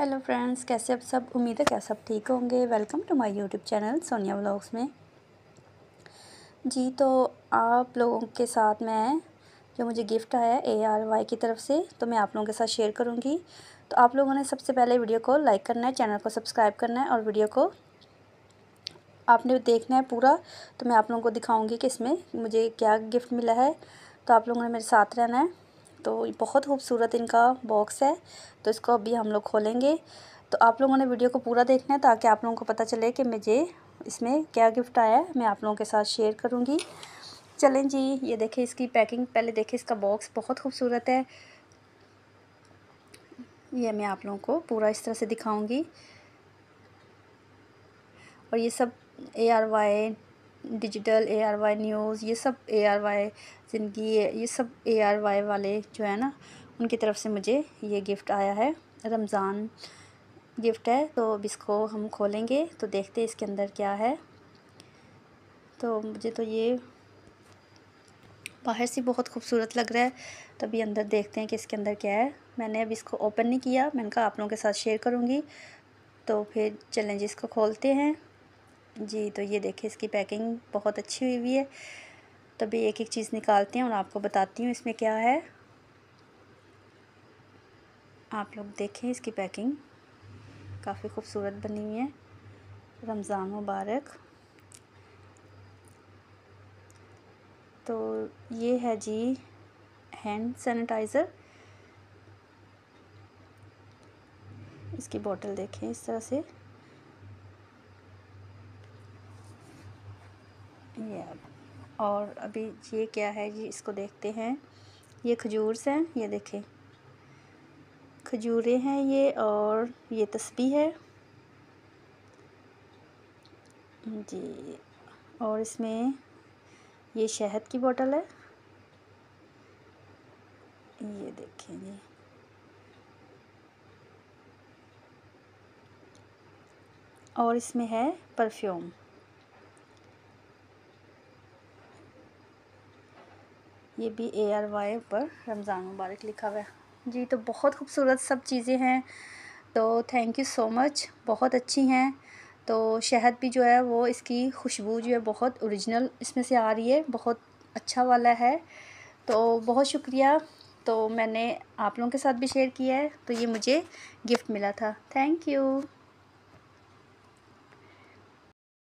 hello friends कैसे आप सब उम्मीद है क्या सब ठीक होंगे welcome to my YouTube channel Sonia vlogs में जी तो आप लोगों के साथ मैं जो मुझे गिफ्ट आया ए आर वाई की तरफ से तो मैं आप लोगों के साथ शेयर करूंगी तो आप लोगों ने सबसे पहले वीडियो को लाइक करना है चैनल को सब्सक्राइब करना है और वीडियो को आपने देखना है पूरा तो मैं आप लोगों को दिखाऊँगी कि इसमें मुझे क्या गिफ्ट मिला है तो आप लोगों ने मेरे साथ रहना है तो बहुत खूबसूरत इनका बॉक्स है तो इसको अभी हम लोग खोलेंगे तो आप लोगों ने वीडियो को पूरा देखना है ताकि आप लोगों को पता चले कि मुझे इसमें क्या गिफ्ट आया है मैं आप लोगों के साथ शेयर करूँगी चलें जी ये देखें इसकी पैकिंग पहले देखें इसका बॉक्स बहुत खूबसूरत है ये मैं आप लोगों को पूरा इस तरह से दिखाऊंगी और ये सब A R Y digital A R Y news ये सब ए आर वाई ज़िंदगी ये सब ए आर वाई वाले जो है ना उनकी तरफ से मुझे ये गिफ़्ट आया है रमज़ान गिफ़्ट है तो अब इसको हम खोलेंगे तो देखते हैं इसके अंदर क्या है तो मुझे तो ये बाहर से बहुत खूबसूरत लग रहा है तभी अंदर देखते हैं कि इसके अंदर क्या है मैंने अब इसको ओपन नहीं किया मैंने कहा आप लोगों के साथ शेयर करूँगी तो फिर चलें जी इसको खोलते हैं जी तो ये देखिए इसकी पैकिंग बहुत अच्छी हुई हुई है तभी तो एक एक चीज़ निकालते हैं और आपको बताती हूँ इसमें क्या है आप लोग देखें इसकी पैकिंग काफ़ी खूबसूरत बनी हुई है रमज़ान मुबारक तो ये है जी हैंड सैनिटाइज़र इसकी बोतल देखें इस तरह से ये और अभी ये क्या है जी इसको देखते हैं ये खजूर से ये देखें खजूरें हैं ये और ये तस्बी है जी और इसमें ये शहद की बोतल है ये देखें जी और इसमें है परफ्यूम ये भी ए आर वाई पर रमज़ान मुबारक लिखा हुआ है जी तो बहुत खूबसूरत सब चीज़ें हैं तो थैंक यू सो मच बहुत अच्छी हैं तो शहद भी जो है वो इसकी खुशबू जो है बहुत ओरिजिनल इसमें से आ रही है बहुत अच्छा वाला है तो बहुत शुक्रिया तो मैंने आप लोगों के साथ भी शेयर किया है तो ये मुझे गिफ़्ट मिला था थैंक यू